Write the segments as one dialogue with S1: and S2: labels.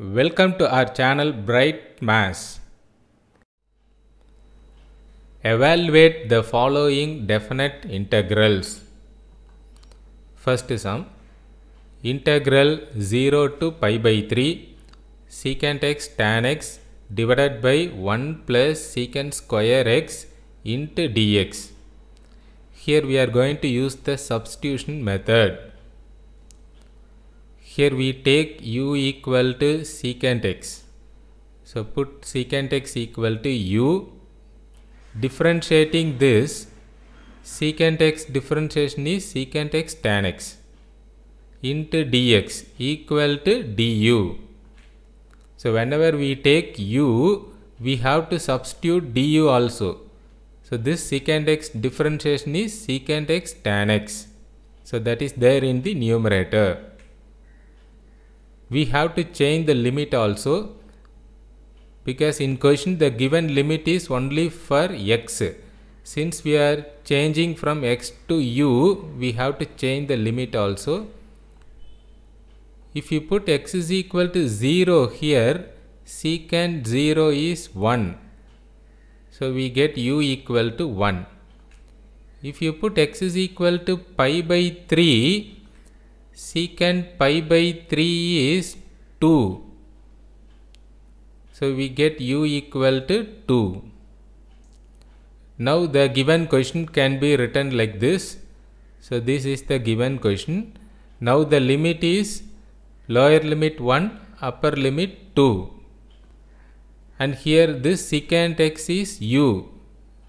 S1: Welcome to our channel Bright Mass. Evaluate the following definite integrals. First sum integral 0 to pi by 3 secant x tan x divided by 1 plus secant square x into dx. Here we are going to use the substitution method here we take u equal to secant x. So put secant x equal to u. Differentiating this, secant x differentiation is secant x tan x into dx equal to du. So whenever we take u, we have to substitute du also. So this secant x differentiation is secant x tan x. So that is there in the numerator we have to change the limit also because in question the given limit is only for x since we are changing from x to u we have to change the limit also if you put x is equal to 0 here secant 0 is 1 so we get u equal to 1 if you put x is equal to pi by 3 secant pi by 3 is 2. So we get u equal to 2. Now the given question can be written like this. So this is the given question. Now the limit is lower limit 1, upper limit 2. And here this secant x is u.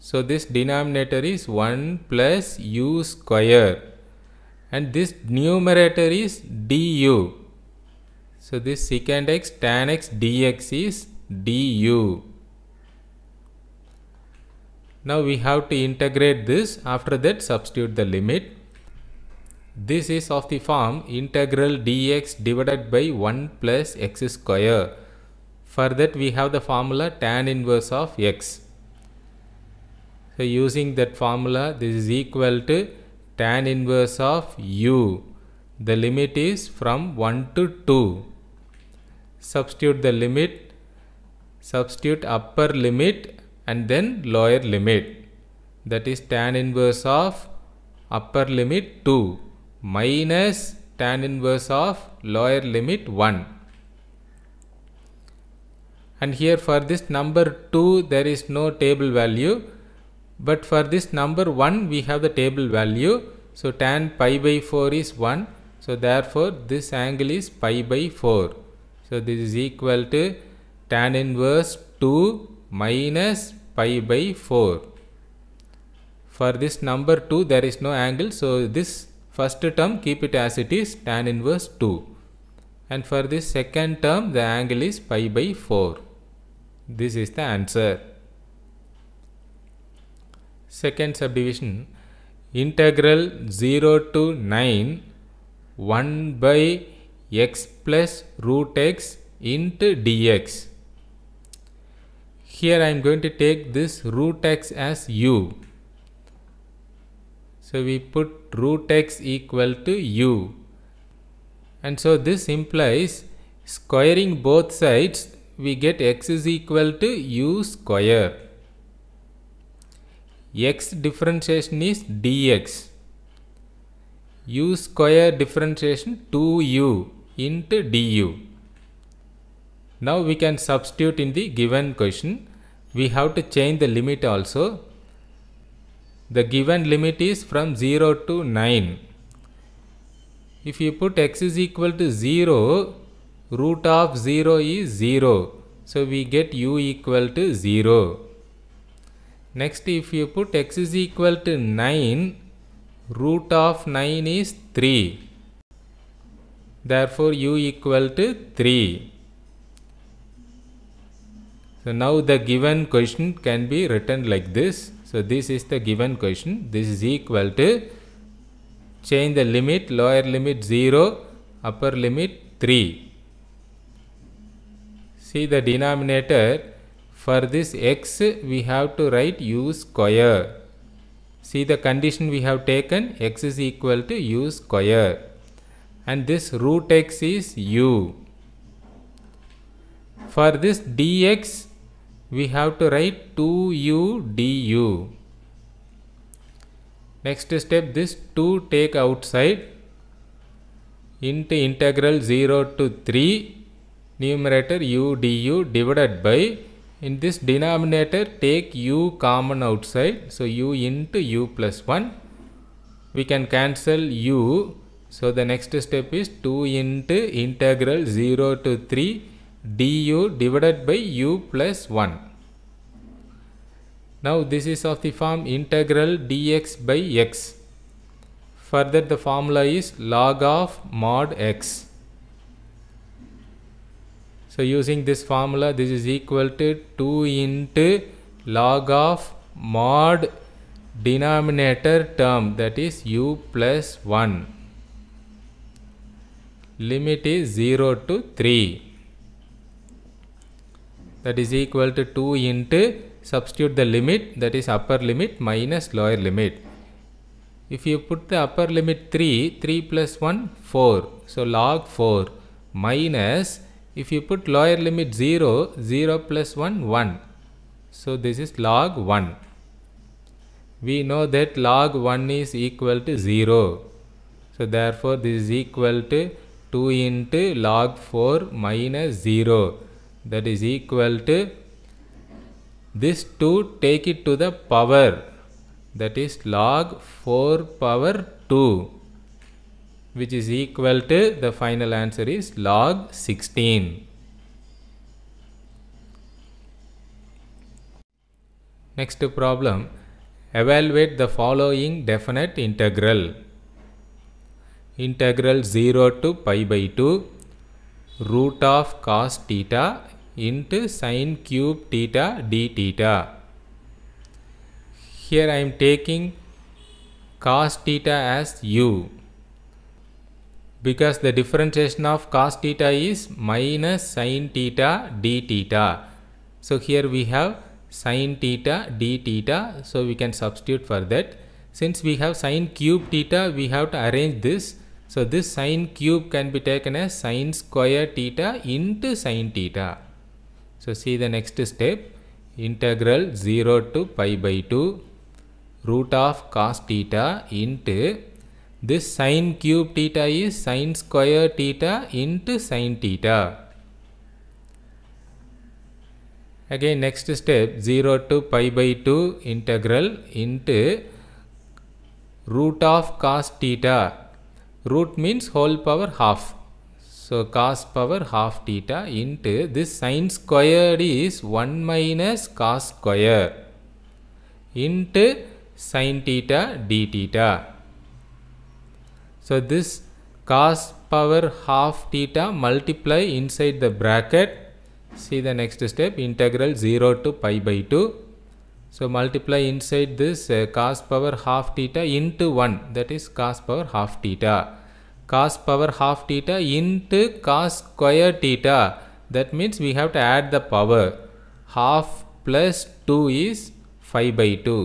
S1: So this denominator is 1 plus u square and this numerator is du. So this secant x tan x dx is du. Now we have to integrate this after that substitute the limit. This is of the form integral dx divided by 1 plus x square. For that we have the formula tan inverse of x. So using that formula this is equal to tan inverse of u. The limit is from 1 to 2. Substitute the limit, substitute upper limit and then lower limit. That is tan inverse of upper limit 2 minus tan inverse of lower limit 1. And here for this number 2 there is no table value but for this number 1 we have the table value so tan pi by 4 is 1 so therefore this angle is pi by 4 so this is equal to tan inverse 2 minus pi by 4 for this number 2 there is no angle so this first term keep it as it is tan inverse 2 and for this second term the angle is pi by 4 this is the answer second subdivision integral 0 to 9 1 by x plus root x into dx. Here I am going to take this root x as u. So we put root x equal to u. And so this implies squaring both sides we get x is equal to u square x differentiation is dx u square differentiation 2u into du. Now we can substitute in the given question. We have to change the limit also. The given limit is from 0 to 9. If you put x is equal to 0, root of 0 is 0. So we get u equal to 0. Next if you put x is equal to 9, root of 9 is 3. Therefore u equal to 3. So now the given question can be written like this. So this is the given question. This is equal to change the limit, lower limit 0, upper limit 3. See the denominator for this x, we have to write u square. See the condition we have taken, x is equal to u square. And this root x is u. For this dx, we have to write 2u du. Next step, this 2 take outside into integral 0 to 3 numerator u du divided by in this denominator take u common outside so u into u plus 1 we can cancel u so the next step is 2 into integral 0 to 3 du divided by u plus 1 now this is of the form integral dx by x further the formula is log of mod x so using this formula, this is equal to 2 into log of mod denominator term that is u plus 1. Limit is 0 to 3. That is equal to 2 into substitute the limit that is upper limit minus lower limit. If you put the upper limit 3, 3 plus 1, 4. So log 4 minus minus if you put lower limit 0, 0 plus 1, 1. So this is log 1. We know that log 1 is equal to 0. So therefore this is equal to 2 into log 4 minus 0. That is equal to this 2 take it to the power. That is log 4 power 2 which is equal to the final answer is log 16. Next problem evaluate the following definite integral integral 0 to pi by 2 root of cos theta into sine cube theta d theta here I am taking cos theta as u because the differentiation of cos theta is minus sin theta d theta. So here we have sin theta d theta. So we can substitute for that. Since we have sin cube theta, we have to arrange this. So this sin cube can be taken as sin square theta into sin theta. So see the next step integral 0 to pi by 2 root of cos theta into this sine cube theta is sine square theta into sine theta. Again next step 0 to pi by 2 integral into root of cos theta. Root means whole power half. So cos power half theta into this sine squared is 1 minus cos square into sine theta d theta. So this cos power half theta multiply inside the bracket. See the next step integral 0 to pi by 2. So multiply inside this uh, cos power half theta into 1 that is cos power half theta. Cos power half theta into cos square theta that means we have to add the power half plus 2 is 5 by 2.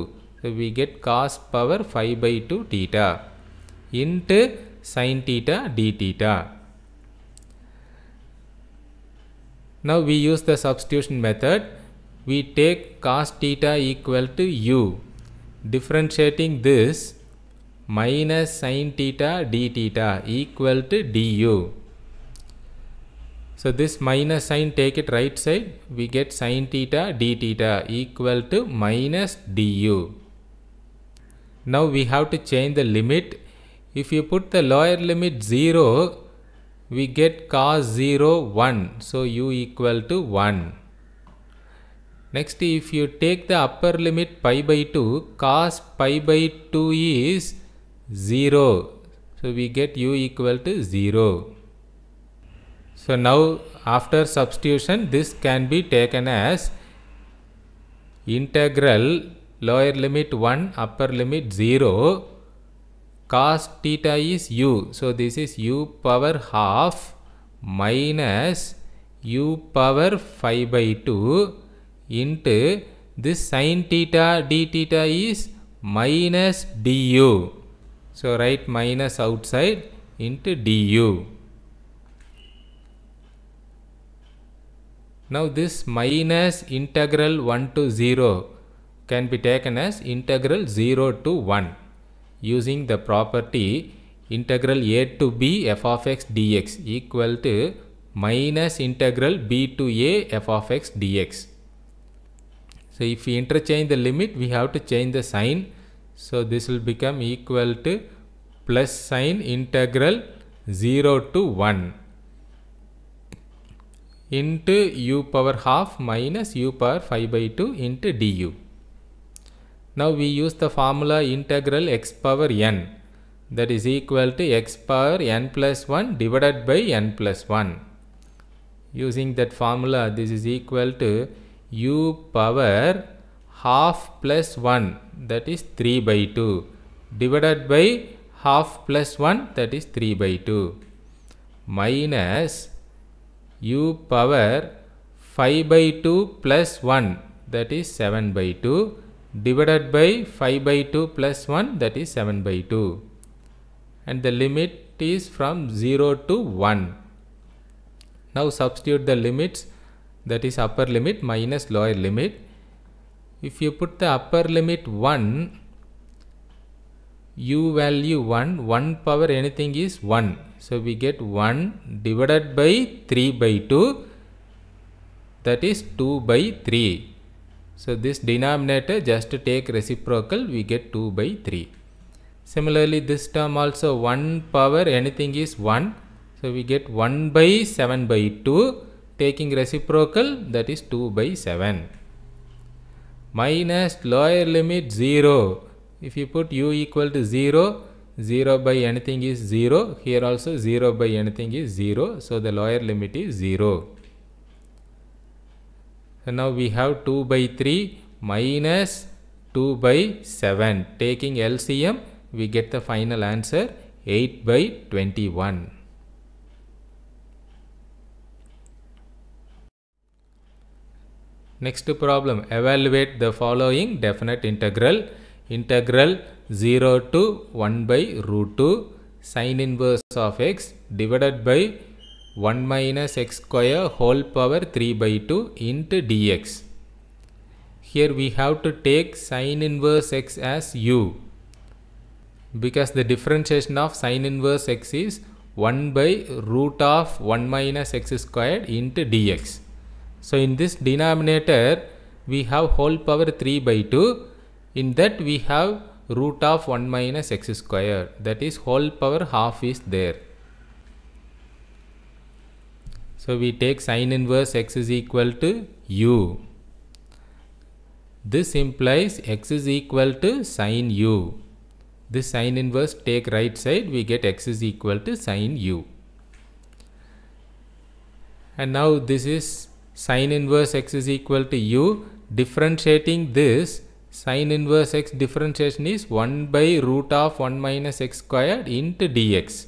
S1: So we get cos power 5 by 2 theta into sine theta d theta. Now we use the substitution method. We take cos theta equal to u. Differentiating this minus sine theta d theta equal to du. So this minus sign take it right side we get sine theta d theta equal to minus du. Now we have to change the limit if you put the lower limit 0 we get cos 0 1 so u equal to 1 next if you take the upper limit pi by 2 cos pi by 2 is 0 so we get u equal to 0 so now after substitution this can be taken as integral lower limit 1 upper limit 0 cos theta is u. So this is u power half minus u power 5 by 2 into this sine theta d theta is minus du. So write minus outside into du. Now this minus integral 1 to 0 can be taken as integral 0 to 1 using the property integral a to b f of x dx equal to minus integral b to a f of x dx. So if we interchange the limit, we have to change the sign. So this will become equal to plus sign integral 0 to 1 into u power half minus u power 5 by 2 into du. Now we use the formula integral x power n that is equal to x power n plus 1 divided by n plus 1. Using that formula this is equal to u power half plus 1 that is 3 by 2 divided by half plus 1 that is 3 by 2 minus u power 5 by 2 plus 1 that is 7 by 2 divided by 5 by 2 plus 1 that is 7 by 2 and the limit is from 0 to 1. Now substitute the limits that is upper limit minus lower limit. If you put the upper limit 1 u value 1 1 power anything is 1 so we get 1 divided by 3 by 2 that is 2 by 3 so this denominator just take reciprocal we get 2 by 3. Similarly this term also 1 power anything is 1. So we get 1 by 7 by 2 taking reciprocal that is 2 by 7. Minus lower limit 0. If you put u equal to 0, 0 by anything is 0. Here also 0 by anything is 0. So the lower limit is 0. So now we have 2 by 3 minus 2 by 7. Taking LCM, we get the final answer 8 by 21. Next problem, evaluate the following definite integral. Integral 0 to 1 by root 2 sine inverse of x divided by 1 minus x square whole power 3 by 2 into dx. Here we have to take sine inverse x as u because the differentiation of sine inverse x is 1 by root of 1 minus x squared into dx. So in this denominator we have whole power 3 by 2 in that we have root of 1 minus x square that is whole power half is there. So we take sine inverse x is equal to u. This implies x is equal to sine u. This sine inverse take right side we get x is equal to sine u. And now this is sine inverse x is equal to u. Differentiating this sine inverse x differentiation is 1 by root of 1 minus x squared into dx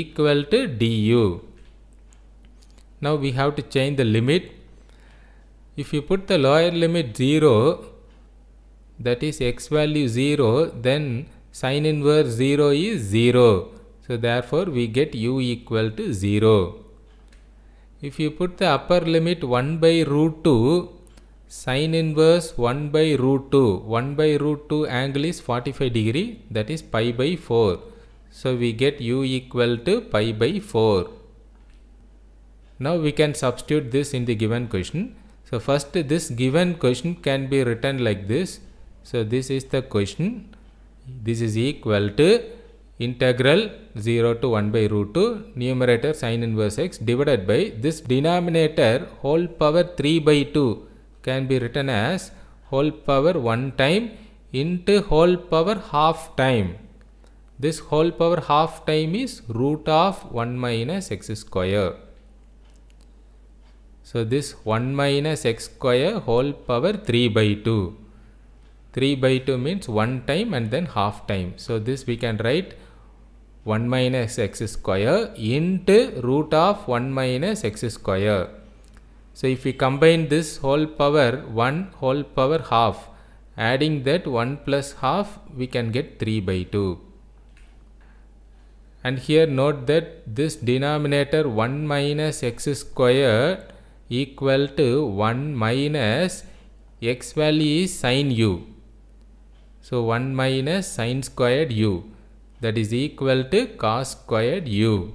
S1: equal to du now we have to change the limit if you put the lower limit 0 that is x value 0 then sine inverse 0 is 0 so therefore we get u equal to 0 if you put the upper limit 1 by root 2 sine inverse 1 by root 2 1 by root 2 angle is 45 degree that is pi by 4 so we get u equal to pi by 4 now we can substitute this in the given question. So first this given question can be written like this. So this is the question. This is equal to integral 0 to 1 by root 2 numerator sine inverse x divided by this denominator whole power 3 by 2 can be written as whole power 1 time into whole power half time. This whole power half time is root of 1 minus x square. So this 1 minus x square whole power 3 by 2. 3 by 2 means 1 time and then half time. So this we can write 1 minus x square into root of 1 minus x square. So if we combine this whole power 1 whole power half adding that 1 plus half we can get 3 by 2 and here note that this denominator 1 minus x square equal to 1 minus x value is sine u. So 1 minus sine squared u that is equal to cos squared u.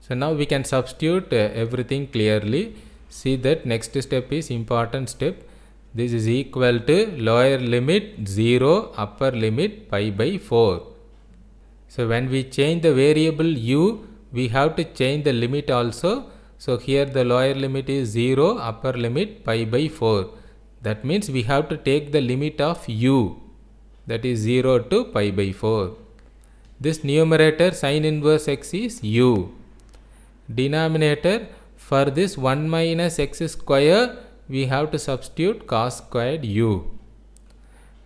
S1: So now we can substitute uh, everything clearly. See that next step is important step. This is equal to lower limit 0 upper limit pi by 4. So when we change the variable u we have to change the limit also so here the lower limit is 0, upper limit pi by 4. That means we have to take the limit of u that is 0 to pi by 4. This numerator sine inverse x is u. Denominator for this 1 minus x square we have to substitute cos squared u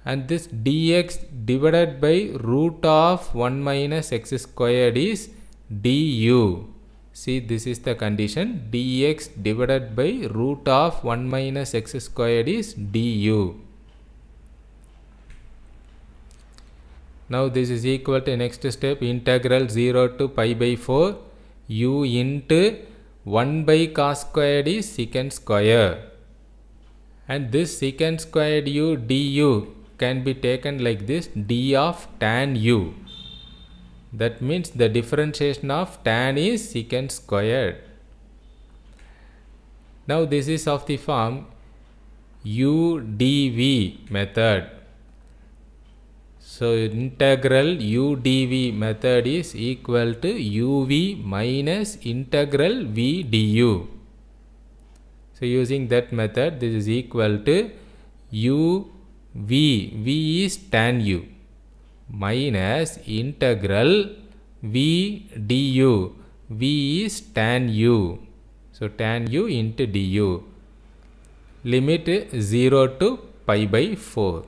S1: and this dx divided by root of 1 minus x squared is du see this is the condition dx divided by root of 1 minus x squared is du. Now this is equal to next step integral 0 to pi by 4 u into 1 by cos squared is secant square and this secant squared u du can be taken like this d of tan u that means the differentiation of tan is secant squared now this is of the form UDV method so integral UDV method is equal to UV minus integral V du. So using that method this is equal to UV, V is tan U minus integral v du. v is tan u. So tan u into du. Limit 0 to pi by 4.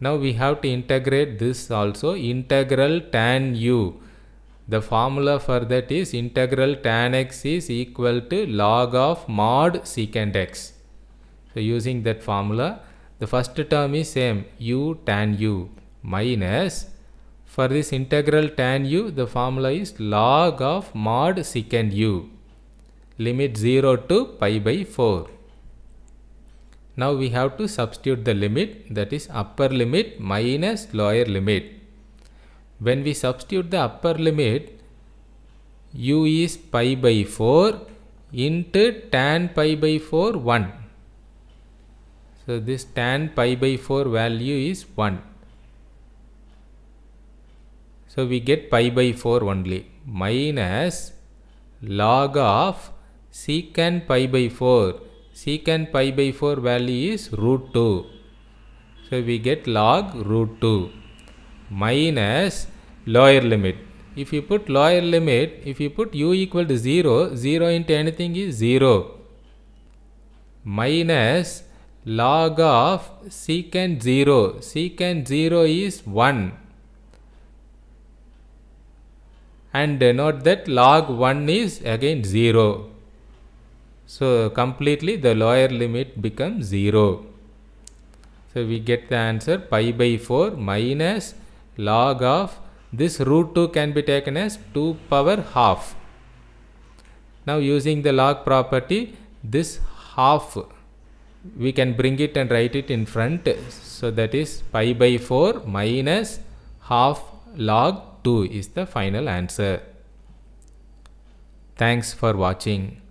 S1: Now we have to integrate this also integral tan u. The formula for that is integral tan x is equal to log of mod secant x. So using that formula the first term is same u tan u minus for this integral tan u the formula is log of mod secant u limit 0 to pi by 4. Now we have to substitute the limit that is upper limit minus lower limit. When we substitute the upper limit u is pi by 4 into tan pi by 4 1 so this tan pi by 4 value is 1. So we get pi by 4 only minus log of secant pi by 4. Secant pi by 4 value is root 2. So we get log root 2 minus lower limit. If you put lower limit, if you put u equal to 0, 0 into anything is 0 minus log of secant 0. Secant 0 is 1. And note that log 1 is again 0. So completely the lower limit becomes 0. So we get the answer pi by 4 minus log of this root 2 can be taken as 2 power half. Now using the log property this half we can bring it and write it in front. So that is pi by 4 minus half log 2 is the final answer. Thanks for watching.